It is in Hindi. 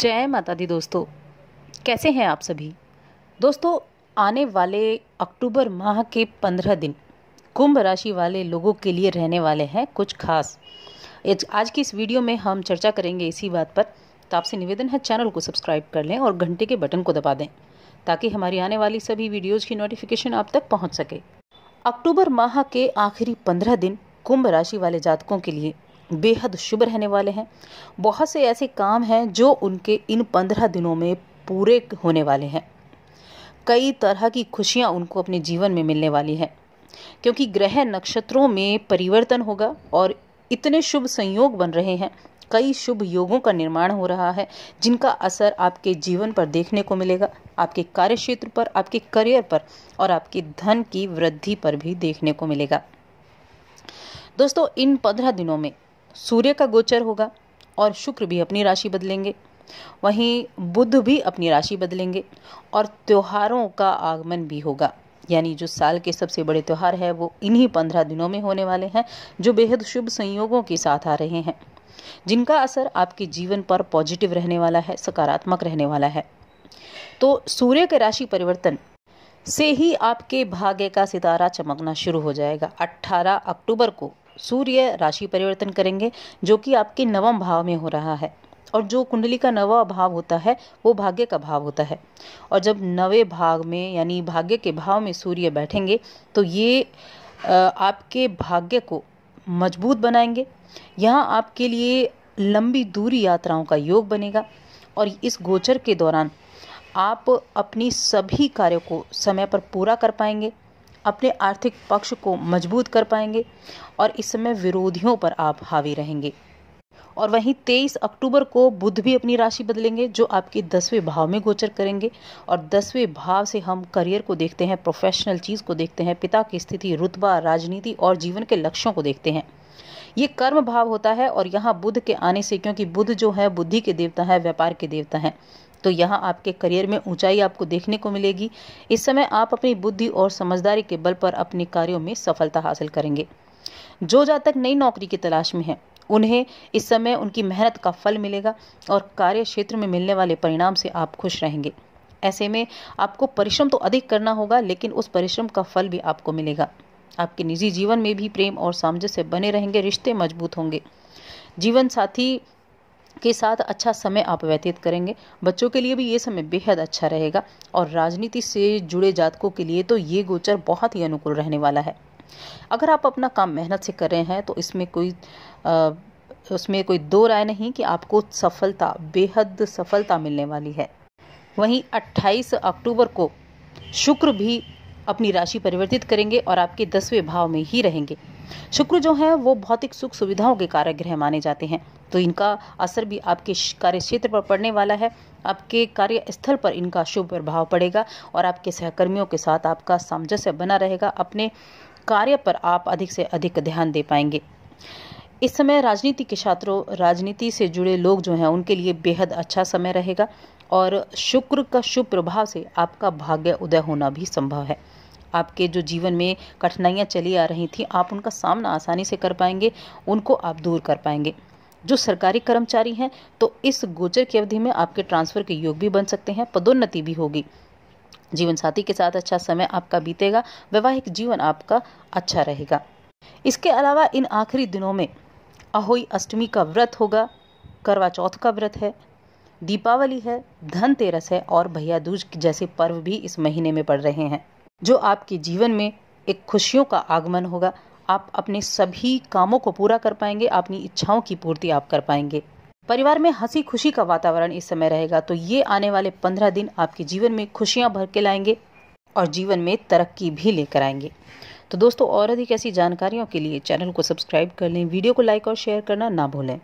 जय माता दी दोस्तों कैसे हैं आप सभी दोस्तों आने वाले अक्टूबर माह के पंद्रह दिन कुंभ राशि वाले लोगों के लिए रहने वाले हैं कुछ खास आज की इस वीडियो में हम चर्चा करेंगे इसी बात पर तो आपसे निवेदन है चैनल को सब्सक्राइब कर लें और घंटे के बटन को दबा दें ताकि हमारी आने वाली सभी वीडियोज़ की नोटिफिकेशन आप तक पहुँच सके अक्टूबर माह के आखिरी पंद्रह दिन कुंभ राशि वाले जातकों के लिए बेहद शुभ रहने वाले हैं बहुत से ऐसे काम हैं जो उनके इन पंद्रह दिनों में पूरे होने वाले हैं कई तरह की खुशियां उनको अपने जीवन में मिलने वाली हैं क्योंकि ग्रह नक्षत्रों में परिवर्तन होगा और इतने शुभ संयोग बन रहे हैं कई शुभ योगों का निर्माण हो रहा है जिनका असर आपके जीवन पर देखने को मिलेगा आपके कार्य क्षेत्र पर आपके करियर पर और आपके धन की वृद्धि पर भी देखने को मिलेगा दोस्तों इन पंद्रह दिनों में सूर्य का गोचर होगा और शुक्र भी अपनी राशि बदलेंगे वहीं बुध भी अपनी राशि बदलेंगे और त्योहारों का आगमन भी होगा यानी जो साल के सबसे बड़े त्यौहार है वो इन्हीं पंद्रह दिनों में होने वाले हैं जो बेहद शुभ संयोगों के साथ आ रहे हैं जिनका असर आपके जीवन पर पॉजिटिव रहने वाला है सकारात्मक रहने वाला है तो सूर्य के राशि परिवर्तन से ही आपके भाग्य का सितारा चमकना शुरू हो जाएगा 18 अक्टूबर को सूर्य राशि परिवर्तन करेंगे जो कि आपके नवम भाव में हो रहा है और जो कुंडली का नवा भाव होता है वो भाग्य का भाव होता है और जब नवे भाग में यानी भाग्य के भाव में सूर्य बैठेंगे तो ये आपके भाग्य को मजबूत बनाएंगे यहाँ आपके लिए लंबी दूरी यात्राओं का योग बनेगा और इस गोचर के दौरान आप अपनी सभी कार्यों को समय पर पूरा कर पाएंगे अपने आर्थिक पक्ष को मजबूत कर पाएंगे और इस समय विरोधियों पर आप हावी रहेंगे और वहीं 23 अक्टूबर को बुध भी अपनी राशि बदलेंगे जो आपके दसवें भाव में गोचर करेंगे और दसवें भाव से हम करियर को देखते हैं प्रोफेशनल चीज़ को देखते हैं पिता की स्थिति रुतबा राजनीति और जीवन के लक्ष्यों को देखते हैं ये कर्म भाव होता है और यहाँ बुद्ध के आने से क्योंकि बुद्ध जो है बुद्धि के देवता है व्यापार के देवता है तो यहाँ आपके करियर में ऊंचाई आपको देखने को मिलेगी इस समय आप अपनी बुद्धि और समझदारी के बल पर अपने कार्यों में सफलता हासिल करेंगे जो जातक नई नौकरी की तलाश में है उन्हें इस समय उनकी मेहनत का फल मिलेगा और कार्य क्षेत्र में मिलने वाले परिणाम से आप खुश रहेंगे ऐसे में आपको परिश्रम तो अधिक करना होगा लेकिन उस परिश्रम का फल भी आपको मिलेगा आपके निजी जीवन में भी प्रेम और सामंजस्य बने रहेंगे रिश्ते मजबूत होंगे जीवन साथी के साथ अच्छा समय आप व्यतीत करेंगे बच्चों के लिए भी ये समय बेहद अच्छा रहेगा और राजनीति से जुड़े जातकों के लिए तो ये गोचर बहुत ही अनुकूल रहने वाला है अगर आप अपना काम मेहनत से कर रहे हैं तो इसमें कोई आ, उसमें कोई दो राय नहीं कि आपको सफलता बेहद सफलता मिलने वाली है वहीं 28 अक्टूबर को शुक्र भी अपनी राशि परिवर्तित करेंगे और आपके दसवें भाव में ही रहेंगे शुक्र जो है वो भौतिक सुख सुविधाओं के कारक ग्रह माने जाते हैं तो इनका असर भी आपके कार्य क्षेत्र पर पड़ने वाला है आपके कार्य स्थल पर इनका शुभ प्रभाव पड़ेगा और आपके सहकर्मियों के साथ आपका सामंजस्य बना रहेगा अपने कार्य पर आप अधिक से अधिक ध्यान दे पाएंगे इस समय राजनीति के छात्रों राजनीति से जुड़े लोग जो हैं उनके लिए बेहद अच्छा समय रहेगा और शुक्र का शुभ प्रभाव से आपका भाग्य उदय होना भी संभव है आपके जो जीवन में कठिनाइयाँ चली आ रही थी आप उनका सामना आसानी से कर पाएंगे उनको आप दूर कर पाएंगे जो सरकारी कर्मचारी हैं तो इस गोचर की अवधि में आपके ट्रांसफर के योग भी बन सकते हैं पदोन्नति भी होगी जीवन साथी के साथ अच्छा समय आपका बीतेगा वैवाहिक जीवन आपका अच्छा रहेगा इसके अलावा इन आखिरी दिनों में अहोई अष्टमी का व्रत होगा करवा चौथ का व्रत है दीपावली है धनतेरस है और भैया दूज जैसे पर्व भी इस महीने में पड़ रहे हैं जो आपके जीवन में एक खुशियों का आगमन होगा आप अपने सभी कामों को पूरा कर पाएंगे अपनी इच्छाओं की पूर्ति आप कर पाएंगे परिवार में हंसी खुशी का वातावरण इस समय रहेगा तो ये आने वाले पंद्रह दिन आपके जीवन में खुशियां भर के लाएंगे और जीवन में तरक्की भी लेकर आएंगे तो दोस्तों और अधिक ऐसी जानकारियों के लिए चैनल को सब्सक्राइब कर लें वीडियो को लाइक और शेयर करना ना भूलें